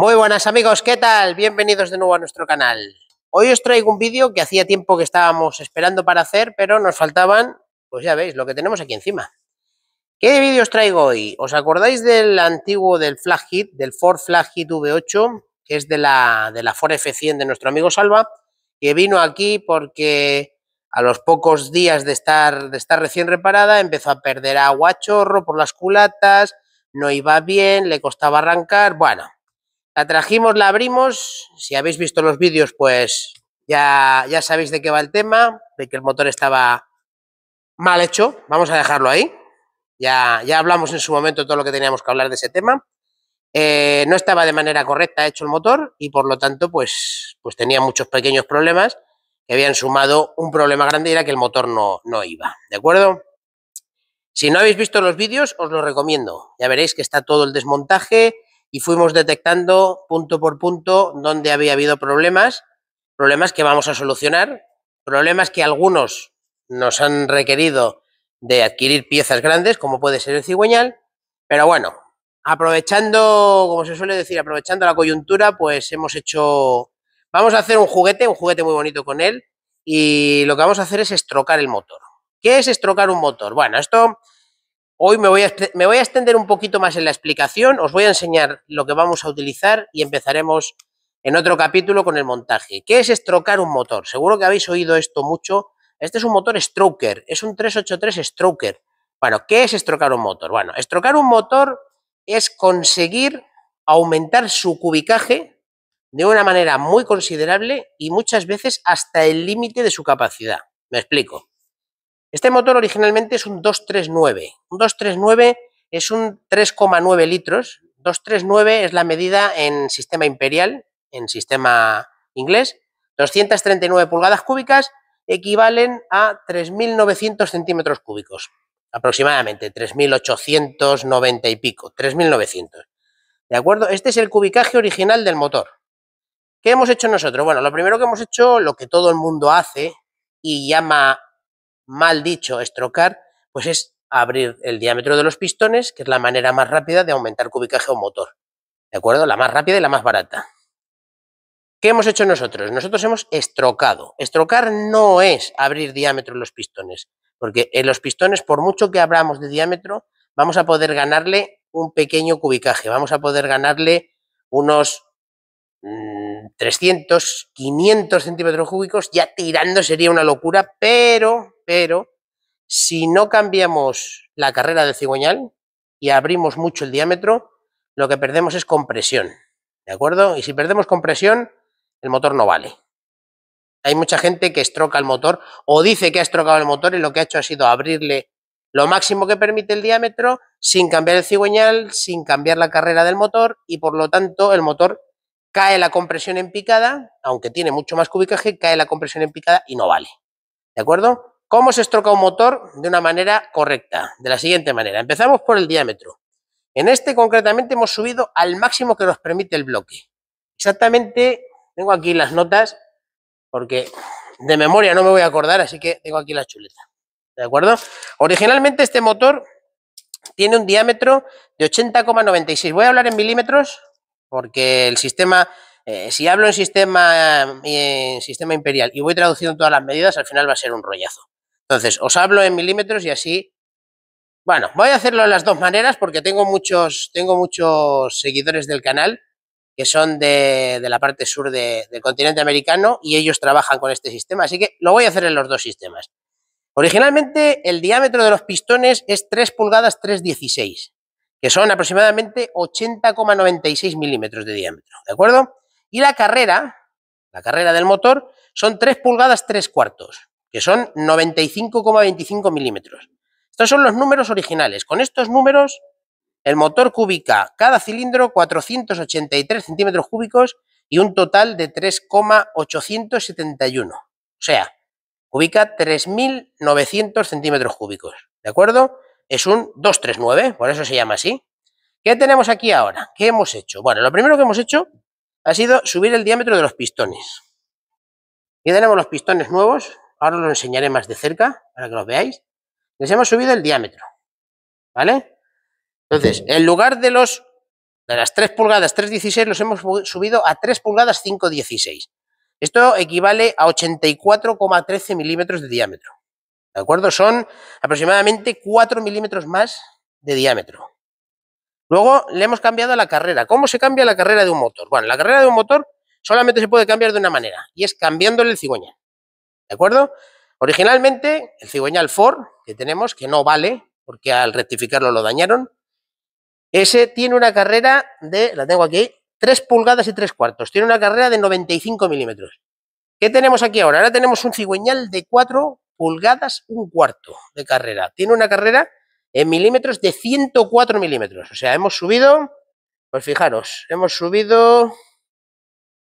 Muy buenas amigos, ¿qué tal? Bienvenidos de nuevo a nuestro canal. Hoy os traigo un vídeo que hacía tiempo que estábamos esperando para hacer, pero nos faltaban, pues ya veis, lo que tenemos aquí encima. ¿Qué vídeo os traigo hoy? ¿Os acordáis del antiguo del Flag Hit, del Ford Flag Hit V8, que es de la, de la Ford F100 de nuestro amigo Salva, que vino aquí porque a los pocos días de estar, de estar recién reparada empezó a perder agua chorro por las culatas, no iba bien, le costaba arrancar, bueno, la trajimos, la abrimos. Si habéis visto los vídeos, pues ya, ya sabéis de qué va el tema, de que el motor estaba mal hecho. Vamos a dejarlo ahí. Ya, ya hablamos en su momento todo lo que teníamos que hablar de ese tema. Eh, no estaba de manera correcta hecho el motor y por lo tanto pues, pues tenía muchos pequeños problemas que habían sumado un problema grande y era que el motor no, no iba, ¿de acuerdo? Si no habéis visto los vídeos, os los recomiendo. Ya veréis que está todo el desmontaje, y fuimos detectando punto por punto dónde había habido problemas, problemas que vamos a solucionar, problemas que algunos nos han requerido de adquirir piezas grandes, como puede ser el cigüeñal, pero bueno, aprovechando, como se suele decir, aprovechando la coyuntura, pues hemos hecho, vamos a hacer un juguete, un juguete muy bonito con él, y lo que vamos a hacer es estrocar el motor. ¿Qué es estrocar un motor? Bueno, esto Hoy me voy, a, extender un poquito más en la explicación, os voy a enseñar lo que vamos a utilizar y empezaremos en otro capítulo con el montaje. ¿Qué es estrocar un motor? Seguro que habéis oído esto mucho. Este es un motor stroker, es un 383 stroker. Bueno, ¿qué es estrocar un motor? Bueno, estrocar un motor es conseguir aumentar su cubicaje de una manera muy considerable y muchas veces hasta el límite de su capacidad. Me explico. Este motor originalmente es un 239. Un 239 es un 3,9 litros. 239 es la medida en sistema imperial, en sistema inglés. 239 pulgadas cúbicas equivalen a 3.900 centímetros cúbicos, aproximadamente 3.890 y pico, 3.900. ¿De acuerdo? Este es el cubicaje original del motor. ¿Qué hemos hecho nosotros? Bueno, lo primero que hemos hecho, lo que todo el mundo hace y llama mal dicho estrocar, pues es abrir el diámetro de los pistones, que es la manera más rápida de aumentar cubicaje a un motor. ¿De acuerdo? La más rápida y la más barata. ¿Qué hemos hecho nosotros? Nosotros hemos estrocado. Estrocar no es abrir diámetro en los pistones, porque en los pistones, por mucho que abramos de diámetro, vamos a poder ganarle un pequeño cubicaje, vamos a poder ganarle unos 300, mm, 500 centímetros cúbicos, ya tirando sería una locura, pero pero si no cambiamos la carrera del cigüeñal y abrimos mucho el diámetro, lo que perdemos es compresión, ¿de acuerdo? Y si perdemos compresión, el motor no vale. Hay mucha gente que estroca el motor o dice que ha estrocado el motor y lo que ha hecho ha sido abrirle lo máximo que permite el diámetro sin cambiar el cigüeñal, sin cambiar la carrera del motor y por lo tanto el motor cae la compresión en picada, aunque tiene mucho más cubicaje, cae la compresión en picada y no vale. ¿De acuerdo? ¿Cómo se estroca un motor de una manera correcta? De la siguiente manera. Empezamos por el diámetro. En este concretamente hemos subido al máximo que nos permite el bloque. Exactamente, tengo aquí las notas, porque de memoria no me voy a acordar, así que tengo aquí la chuleta. ¿De acuerdo? Originalmente este motor tiene un diámetro de 80,96. Voy a hablar en milímetros porque el sistema, eh, si hablo en sistema, eh, en sistema imperial y voy traduciendo todas las medidas, al final va a ser un rollazo. Entonces, os hablo en milímetros y así... Bueno, voy a hacerlo de las dos maneras porque tengo muchos, tengo muchos seguidores del canal que son de, la parte sur del continente americano y ellos trabajan con este sistema, así que lo voy a hacer en los dos sistemas. Originalmente el diámetro de los pistones es 3 pulgadas 3,16, que son aproximadamente 80,96 milímetros de diámetro, ¿de acuerdo? Y la carrera, la carrera del motor, son 3 pulgadas 3 cuartos, que son 95,25 milímetros. Estos son los números originales. Con estos números, el motor cubica cada cilindro 483 centímetros cúbicos y un total de 3,871. O sea, cubica 3.900 centímetros cúbicos. ¿De acuerdo? Es un 239, por eso se llama así. ¿Qué tenemos aquí ahora? ¿Qué hemos hecho? Bueno, lo primero que hemos hecho ha sido subir el diámetro de los pistones. Aquí tenemos los pistones nuevos, Ahora lo enseñaré más de cerca para que lo veáis. Les hemos subido el diámetro. ¿Vale? Entonces, en lugar de los de las 3 pulgadas 3.16 los hemos subido a 3 pulgadas 5.16. Esto equivale a 84,13 milímetros de diámetro. ¿De acuerdo? Son aproximadamente 4 milímetros más de diámetro. Luego le hemos cambiado la carrera. ¿Cómo se cambia la carrera de un motor? Bueno, la carrera de un motor solamente se puede cambiar de una manera y es cambiándole el cigüeñal. ¿De acuerdo? Originalmente, el cigüeñal Ford que tenemos, que no vale, porque al rectificarlo lo dañaron, ese tiene una carrera de, la tengo aquí, 3 pulgadas y 3 cuartos. Tiene una carrera de 95 milímetros. ¿Qué tenemos aquí ahora? Ahora tenemos un cigüeñal de 4 pulgadas, un cuarto de carrera. Tiene una carrera en milímetros de 104 milímetros. O sea, hemos subido, pues fijaros, hemos subido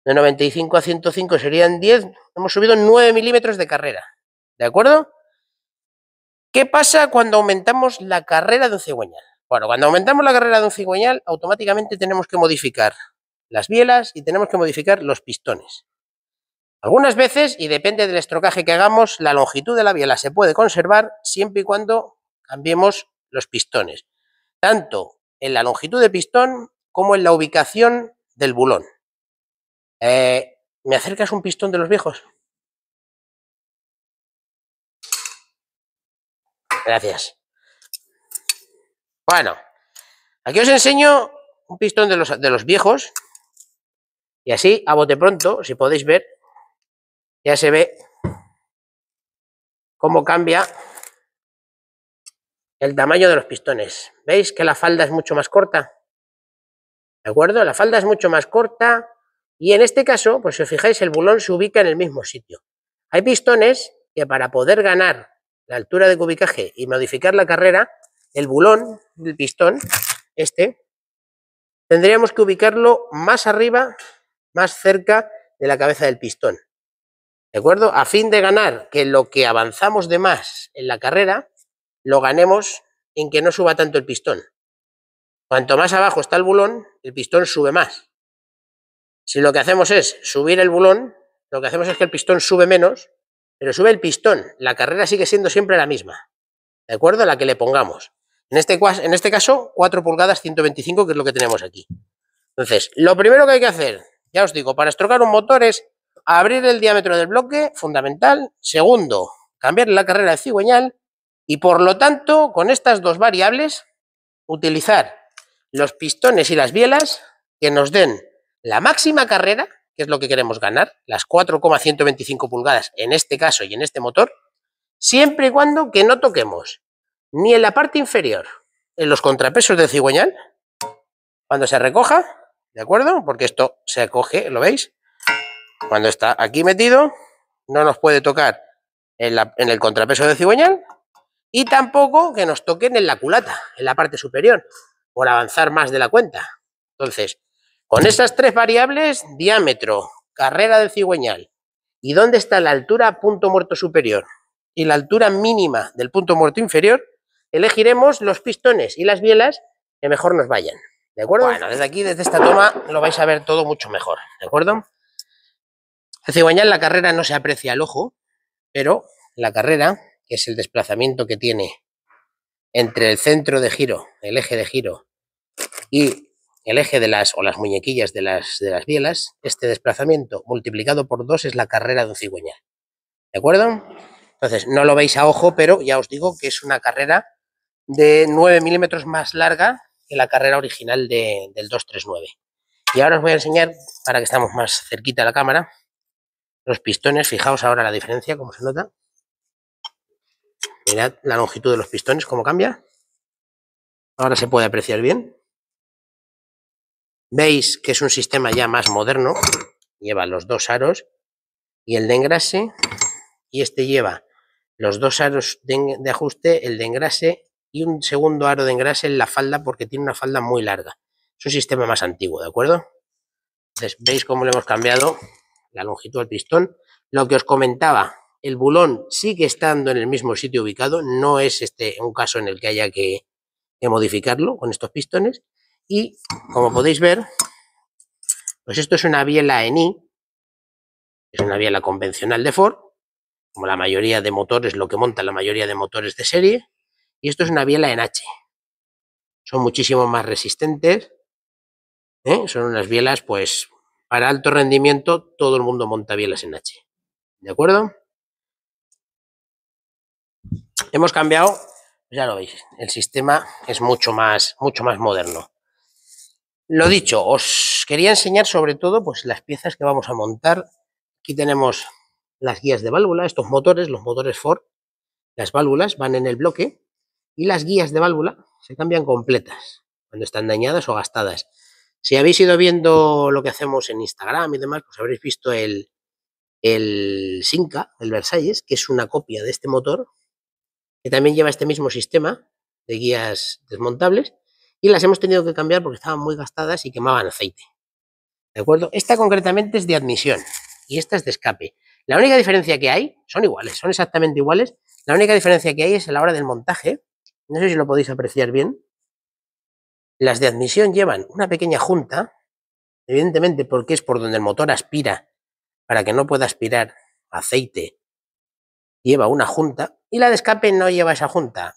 de 95 a 105 serían 10. Hemos subido 9 milímetros de carrera. ¿De acuerdo? ¿Qué pasa cuando aumentamos la carrera de un cigüeñal? Bueno, cuando aumentamos la carrera de un cigüeñal, automáticamente tenemos que modificar las bielas y tenemos que modificar los pistones. Algunas veces, y depende del estrocaje que hagamos, la longitud de la biela se puede conservar siempre y cuando cambiemos los pistones, tanto en la longitud de pistón como en la ubicación del bulón. Eh, ¿Me acercas un pistón de los viejos? Gracias. Bueno, aquí os enseño un pistón de los, de los viejos. Y así, a bote pronto, si podéis ver, ya se ve cómo cambia el tamaño de los pistones. ¿Veis que la falda es mucho más corta? ¿De acuerdo? La falda es mucho más corta, y en este caso, pues si os fijáis, el bulón se ubica en el mismo sitio. Hay pistones que para poder ganar la altura de cubicaje y modificar la carrera, el bulón, el pistón, este, tendríamos que ubicarlo más arriba, más cerca de la cabeza del pistón. ¿De acuerdo? A fin de ganar que lo que avanzamos de más en la carrera, lo ganemos en que no suba tanto el pistón. Cuanto más abajo está el bulón, el pistón sube más. Si lo que hacemos es subir el bulón, lo que hacemos es que el pistón sube menos, pero sube el pistón. La carrera sigue siendo siempre la misma, ¿de acuerdo? La que le pongamos. En este, en este caso, 4 pulgadas 125, que es lo que tenemos aquí. Entonces, lo primero que hay que hacer, ya os digo, para estrocar un motor es abrir el diámetro del bloque, fundamental. Segundo, cambiar la carrera de cigüeñal. Y por lo tanto, con estas dos variables, utilizar los pistones y las bielas que nos den la máxima carrera, que es lo que queremos ganar, las 4,125 pulgadas en este caso y en este motor, siempre y cuando que no toquemos ni en la parte inferior, en los contrapesos del cigüeñal, cuando se recoja, ¿de acuerdo? Porque esto se acoge, ¿lo veis? Cuando está aquí metido, no nos puede tocar en, en el contrapeso del cigüeñal y tampoco que nos toquen en la culata, en la parte superior, por avanzar más de la cuenta. Entonces, con esas tres variables, diámetro, carrera del cigüeñal y dónde está la altura punto muerto superior y la altura mínima del punto muerto inferior, elegiremos los pistones y las bielas que mejor nos vayan. ¿De acuerdo? Bueno, desde aquí, desde esta toma, lo vais a ver todo mucho mejor. ¿De acuerdo? El cigüeñal, la carrera no se aprecia al ojo, pero la carrera, que es el desplazamiento que tiene entre el centro de giro, el eje de giro y el eje de las o las muñequillas de las, de las bielas, este desplazamiento multiplicado por 2 es la carrera de un cigüeñal. ¿De acuerdo? Entonces, no lo veis a ojo, pero ya os digo que es una carrera de 9 milímetros más larga que la carrera original del 239. Y ahora os voy a enseñar, para que estamos más cerquita a la cámara, los pistones. Fijaos ahora la diferencia, como se nota. Mirad la longitud de los pistones, cómo cambia. Ahora se puede apreciar bien. Veis que es un sistema ya más moderno, lleva los dos aros y el de engrase, y este lleva los dos aros de, ajuste, el de engrase y un segundo aro de engrase en la falda porque tiene una falda muy larga. Es un sistema más antiguo, ¿de acuerdo? Entonces, veis cómo le hemos cambiado la longitud del pistón. Lo que os comentaba, el bulón sigue estando en el mismo sitio ubicado, no es este un caso en el que haya que modificarlo con estos pistones. Y como podéis ver, pues esto es una biela en I, es una biela convencional de Ford, como la mayoría de motores, lo que monta la mayoría de motores de serie, y esto es una biela en H. Son muchísimo más resistentes, ¿eh? son unas bielas pues para alto rendimiento, todo el mundo monta bielas en H. ¿De acuerdo? Hemos cambiado, pues ya lo veis, el sistema es mucho más, mucho más moderno. Lo dicho, os quería enseñar sobre todo pues, las piezas que vamos a montar. Aquí tenemos las guías de válvula, estos motores, los motores Ford, las válvulas van en el bloque y las guías de válvula se cambian completas cuando están dañadas o gastadas. Si habéis ido viendo lo que hacemos en Instagram y demás, pues habréis visto el, el Sinca, el Versalles, que es una copia de este motor, que también lleva este mismo sistema de guías desmontables y las hemos tenido que cambiar porque estaban muy gastadas y quemaban aceite. ¿De acuerdo? Esta concretamente es de admisión y esta es de escape. La única diferencia que hay, son iguales, son exactamente iguales, la única diferencia que hay es a la hora del montaje, no sé si lo podéis apreciar bien, las de admisión llevan una pequeña junta, evidentemente porque es por donde el motor aspira, para que no pueda aspirar aceite, lleva una junta, y la de escape no lleva esa junta,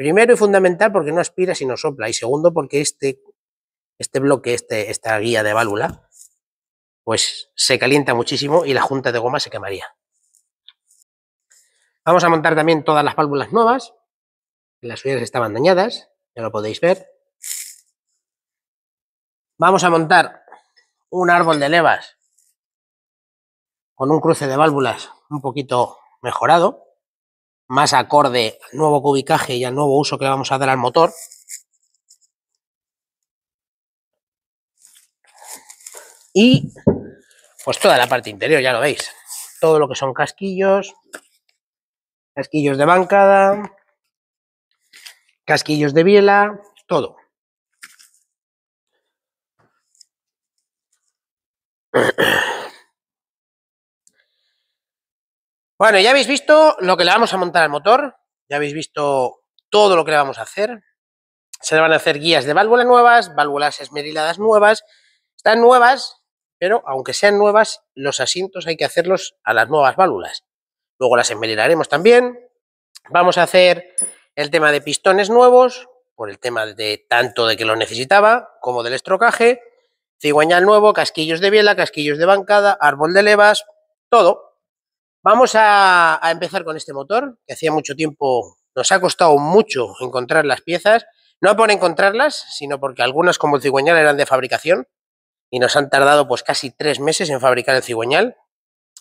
Primero y fundamental porque no aspira sino sopla. Y segundo porque este, este bloque, este, esta guía de válvula, pues se calienta muchísimo y la junta de goma se quemaría. Vamos a montar también todas las válvulas nuevas. Las suyas estaban dañadas, ya lo podéis ver. Vamos a montar un árbol de levas con un cruce de válvulas un poquito mejorado más acorde al nuevo cubicaje y al nuevo uso que le vamos a dar al motor. Y pues toda la parte interior, ya lo veis. Todo lo que son casquillos, casquillos de bancada, casquillos de biela, todo. Bueno, ya habéis visto lo que le vamos a montar al motor, ya habéis visto todo lo que le vamos a hacer. Se le van a hacer guías de válvulas nuevas, válvulas esmeriladas nuevas, están nuevas, pero aunque sean nuevas, los asientos hay que hacerlos a las nuevas válvulas. Luego las esmerilaremos también. Vamos a hacer el tema de pistones nuevos, por el tema de tanto de que lo necesitaba, como del estrocaje, cigüeñal nuevo, casquillos de biela, casquillos de bancada, árbol de levas, todo. Vamos a, empezar con este motor, que hacía mucho tiempo nos ha costado mucho encontrar las piezas, no por encontrarlas, sino porque algunas como el cigüeñal eran de fabricación y nos han tardado pues casi tres meses en fabricar el cigüeñal,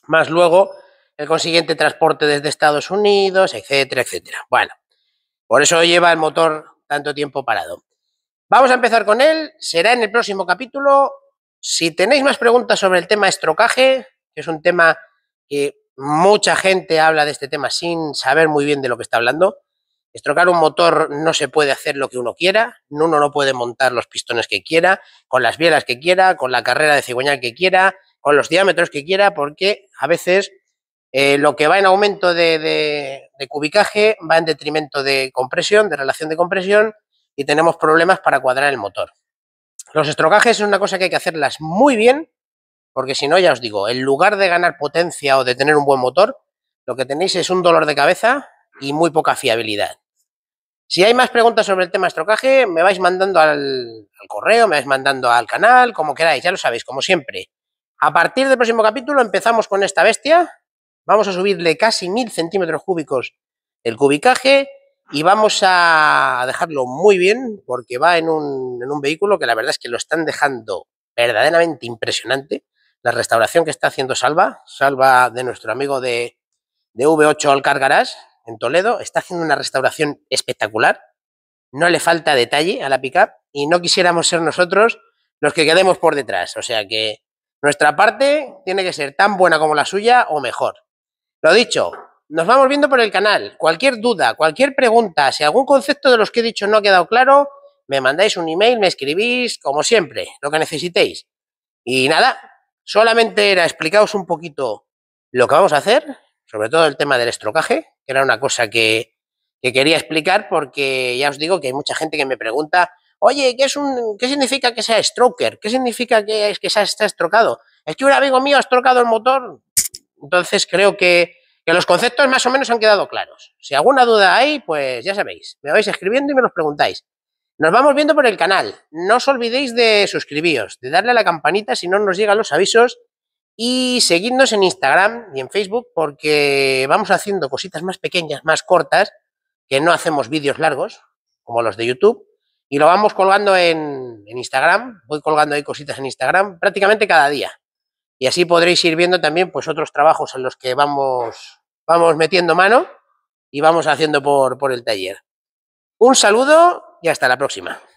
más luego el consiguiente transporte desde Estados Unidos, etcétera, etcétera. Bueno, por eso lleva el motor tanto tiempo parado. Vamos a empezar con él, será en el próximo capítulo. Si tenéis más preguntas sobre el tema estrocaje, que es un tema que Mucha gente habla de este tema sin saber muy bien de lo que está hablando. Estrocar un motor no se puede hacer lo que uno quiera, uno no puede montar los pistones que quiera, con las bielas que quiera, con la carrera de cigüeñal que quiera, con los diámetros que quiera, porque a veces eh, lo que va en aumento de, de, cubicaje va en detrimento de compresión, de relación de compresión, y tenemos problemas para cuadrar el motor. Los estrocajes es una cosa que hay que hacerlas muy bien porque si no, ya os digo, en lugar de ganar potencia o de tener un buen motor, lo que tenéis es un dolor de cabeza y muy poca fiabilidad. Si hay más preguntas sobre el tema estrocaje, me vais mandando al, correo, me vais mandando al canal, como queráis, ya lo sabéis, como siempre. A partir del próximo capítulo empezamos con esta bestia. Vamos a subirle casi mil centímetros cúbicos el cubicaje y vamos a dejarlo muy bien porque va en un, en un vehículo que la verdad es que lo están dejando verdaderamente impresionante la restauración que está haciendo Salva, Salva de nuestro amigo de, de V8 Alcargarás, en Toledo, está haciendo una restauración espectacular. No le falta detalle a la pickup y no quisiéramos ser nosotros los que quedemos por detrás. O sea que nuestra parte tiene que ser tan buena como la suya o mejor. Lo dicho, nos vamos viendo por el canal. Cualquier duda, cualquier pregunta, si algún concepto de los que he dicho no ha quedado claro, me mandáis un email, me escribís, como siempre, lo que necesitéis. Y nada, Solamente era explicaros un poquito lo que vamos a hacer, sobre todo el tema del estrocaje, que era una cosa que, quería explicar porque ya os digo que hay mucha gente que me pregunta, oye, ¿qué, es un, qué significa que sea stroker? ¿Qué significa que, es, que está estrocado? Es que un amigo mío ha estrocado el motor. Entonces creo que, que los conceptos más o menos han quedado claros. Si alguna duda hay, pues ya sabéis, me vais escribiendo y me los preguntáis. Nos vamos viendo por el canal. No os olvidéis de suscribiros, de darle a la campanita si no nos llegan los avisos y seguidnos en Instagram y en Facebook porque vamos haciendo cositas más pequeñas, más cortas, que no hacemos vídeos largos como los de YouTube y lo vamos colgando en, Instagram. Voy colgando ahí cositas en Instagram prácticamente cada día. Y así podréis ir viendo también pues otros trabajos en los que vamos, vamos metiendo mano y vamos haciendo por, por el taller. Un saludo y hasta la próxima.